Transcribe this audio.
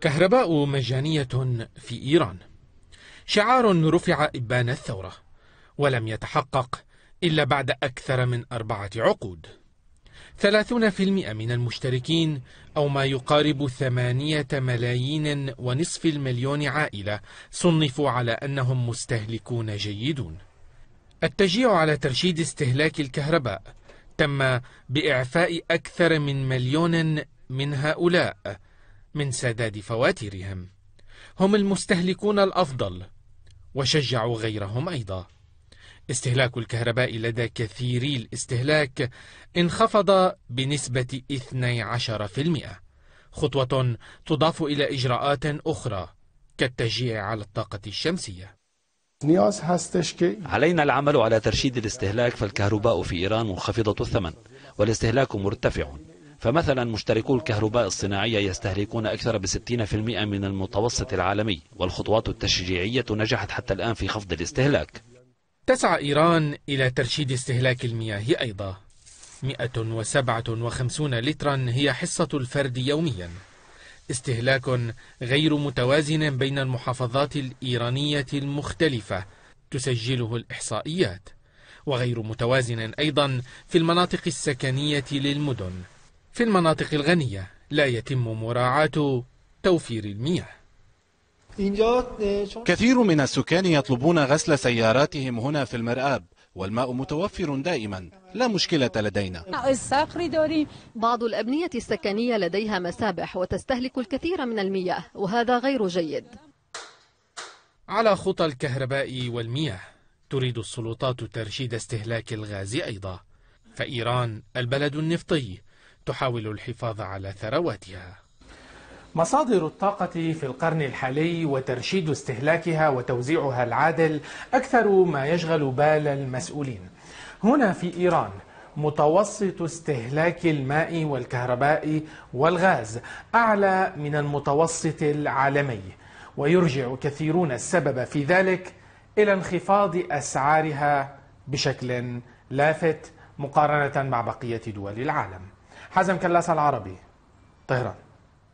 كهرباء مجانية في إيران شعار رفع إبان الثورة ولم يتحقق إلا بعد أكثر من أربعة عقود 30% من المشتركين أو ما يقارب ثمانية ملايين ونصف المليون عائلة صنفوا على أنهم مستهلكون جيدون التشجيع على ترشيد استهلاك الكهرباء تم بإعفاء أكثر من مليون من هؤلاء من سداد فواتيرهم هم المستهلكون الأفضل وشجعوا غيرهم أيضا استهلاك الكهرباء لدى كثيري الاستهلاك انخفض بنسبة 12% خطوة تضاف إلى إجراءات أخرى كالتشجيع على الطاقة الشمسية علينا العمل على ترشيد الاستهلاك فالكهرباء في إيران منخفضة الثمن والاستهلاك مرتفع فمثلا مشتركو الكهرباء الصناعية يستهلكون أكثر ب 60% من المتوسط العالمي والخطوات التشجيعية نجحت حتى الآن في خفض الاستهلاك تسعى إيران إلى ترشيد استهلاك المياه أيضا 157 لترا هي حصة الفرد يوميا استهلاك غير متوازن بين المحافظات الإيرانية المختلفة تسجله الإحصائيات وغير متوازن أيضا في المناطق السكنية للمدن في المناطق الغنية لا يتم مراعاة توفير المياه اه، كثير من السكان يطلبون غسل سياراتهم هنا في المرآب والماء متوفر دائما لا مشكلة لدينا بعض الأبنية السكنية لديها مسابح وتستهلك الكثير من المياه وهذا غير جيد على خطى الكهرباء والمياه تريد السلطات ترشيد استهلاك الغاز أيضا فإيران البلد النفطي تحاول الحفاظ على ثرواتها مصادر الطاقة في القرن الحالي وترشيد استهلاكها وتوزيعها العادل أكثر ما يشغل بال المسؤولين هنا في إيران متوسط استهلاك الماء والكهرباء والغاز أعلى من المتوسط العالمي ويرجع كثيرون السبب في ذلك إلى انخفاض أسعارها بشكل لافت مقارنة مع بقية دول العالم حازم كلاس العربي طهران